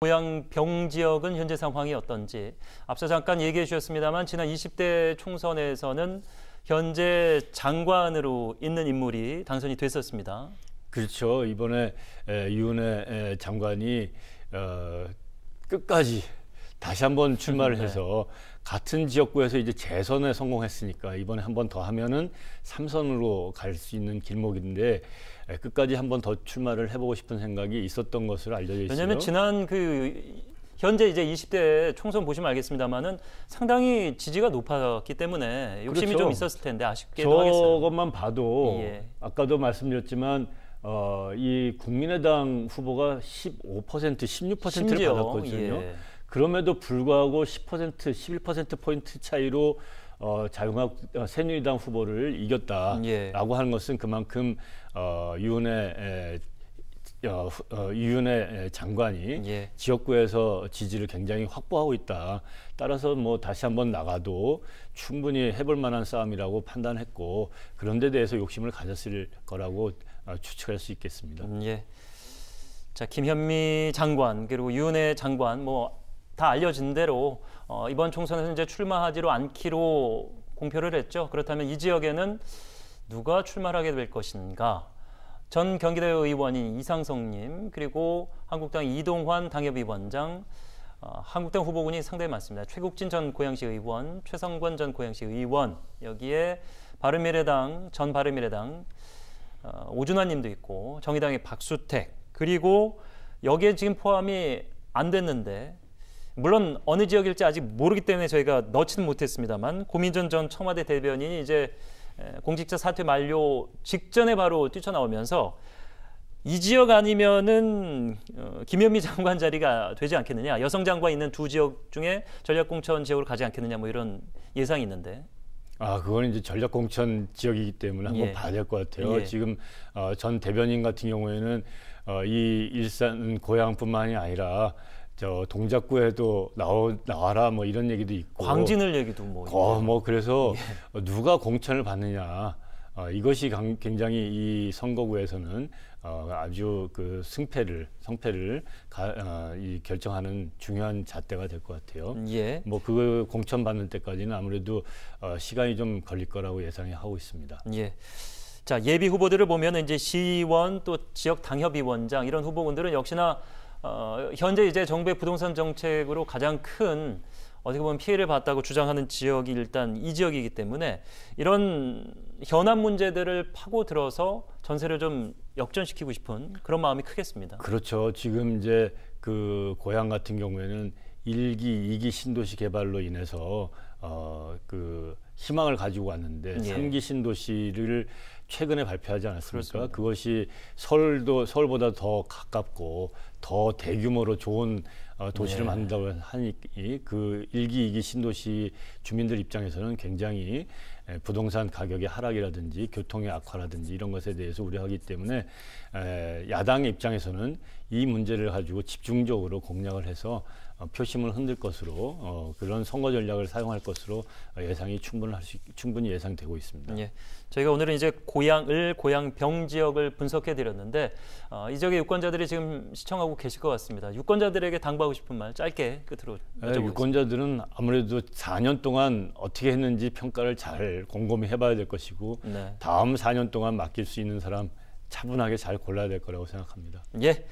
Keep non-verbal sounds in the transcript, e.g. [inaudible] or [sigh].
고향 병 지역은 현재 상황이 어떤지 앞서 잠깐 얘기해 주셨습니다만 지난 20대 총선에서는 현재 장관으로 있는 인물이 당선이 됐었습니다. 그렇죠. 이번에 유은혜 장관이 어, 끝까지 다시 한번 출마를 음, 네. 해서 같은 지역구에서 이제 재선에 성공했으니까 이번에 한 번 더 하면은 삼선으로 갈 수 있는 길목인데 끝까지 한 번 더 출마를 해보고 싶은 생각이 있었던 것으로 알려져 있어요. 왜냐하면 지난 그 현재 이제 20대 총선 보시면 알겠습니다만은 상당히 지지가 높았기 때문에 욕심이 그렇죠. 좀 있었을 텐데 아쉽게도 하겠어요. 저것만 봐도 예. 아까도 말씀드렸지만 어, 이 국민의당 후보가 15% 16%를 심지어, 받았거든요. 예. 그럼에도 불구하고 10% 11% 포인트 차이로 어, 자유한국 어, 새누리당 후보를 이겼다라고 예. 하는 것은 그만큼 어, 유은혜 에, 어, 어, 유은혜 장관이 예. 지역구에서 지지를 굉장히 확보하고 있다. 따라서 뭐 다시 한번 나가도 충분히 해볼 만한 싸움이라고 판단했고 그런 데 대해서 욕심을 가졌을 거라고 어, 추측할 수 있겠습니다. 음, 예. 자 김현미 장관 그리고 유은혜 장관 뭐다 알려진 대로 어, 이번 총선에서 이제 출마하지로 않기로 공표를 했죠. 그렇다면 이 지역에는 누가 출마하게 될 것인가? 전경기도 의원인 이상성님 그리고 한국당 이동환 당협위원장 어, 한국당 후보군이 상당히 많습니다. 최국진 전 고양시 의원, 최성권 전 고양시 의원, 여기에 바른미래당 전 바른미래당 어, 오준환님도 있고 정의당의 박수택 그리고 여기에 지금 포함이 안 됐는데 물론 어느 지역일지 아직 모르기 때문에 저희가 넣지는 못했습니다만 고민전 전 청와대 대변인이 이제 공직자 사퇴 만료 직전에 바로 뛰쳐나오면서 이 지역 아니면은 어, 김현미 [laughs] 장관 자리가 되지 않겠느냐 여성 장관 있는 두 지역 중에 전략공천 지역으로 가지 않겠느냐 뭐 이런 예상이 있는데 아, 그건 이제 전략 공천 지역이기 때문에 한번 예. 봐야 될 것 같아요. 예. 지금 어, 전 대변인 같은 경우에는 어, 이 일산 고향뿐만이 아니라 저 동작구에도 나오, 나와라 뭐 이런 얘기도 있고 광진을 얘기도 뭐 어, 뭐 그래서 예. 누가 공천을 받느냐 어, 이것이 강, 굉장히 이 선거구에서는 어, 아주 그 승패를 성패를 가, 어, 이 결정하는 중요한 잣대가 될 것 같아요. 음, 예. 뭐 그 공천 받는 때까지는 아무래도 어, 시간이 좀 걸릴 거라고 예상이 하고 있습니다. 음, 예. 자 예비 후보들을 보면 이제 시의원 또 지역 당협위원장 이런 후보분들은 역시나 어, 현재 이제 정부의 부동산 정책으로 가장 큰 어떻게 보면 피해를 봤다고 주장하는 지역이 일단 이 지역이기 때문에 이런 현안 문제들을 파고 들어서 전세를 좀 역전시키고 싶은 그런 마음이 크겠습니다. 그렇죠. 지금 이제 그 고향 같은 경우에는 일기이기 신도시 개발로 인해서 어, 그 희망을 가지고 왔는데 예. 삼기 예. 신도시를 최근에 발표하지 않았습니까? 그렇습니다. 그것이 서울도 서울보다 더 가깝고 더 대규모로 좋은 어, 도시를 네. 만든다고 하니 그 일기 이기 신도시 주민들 입장에서는 굉장히 부동산 가격의 하락이라든지 교통의 악화라든지 이런 것에 대해서 우려하기 때문에 야당의 입장에서는 이 문제를 가지고 집중적으로 공략을 해서 어, 표심을 흔들 것으로 어, 그런 선거 전략을 사용할 것으로 예상이 충분할 수, 충분히 예상되고 있습니다. 예. 저희가 오늘은 이제 고향을, 고향병 지역을 분석해 드렸는데 어, 이 지역의 유권자들이 지금 시청하고 계실 것 같습니다. 유권자들에게 당부하고 싶은 말 짧게 끝으로 네, 여쭤보겠습니다. 네, 유권자들은 아무래도 4년 동안 어떻게 했는지 평가를 잘 곰곰이 해봐야 될 것이고 네. 다음 4년 동안 맡길 수 있는 사람 차분하게 잘 골라야 될 거라고 생각합니다. 예.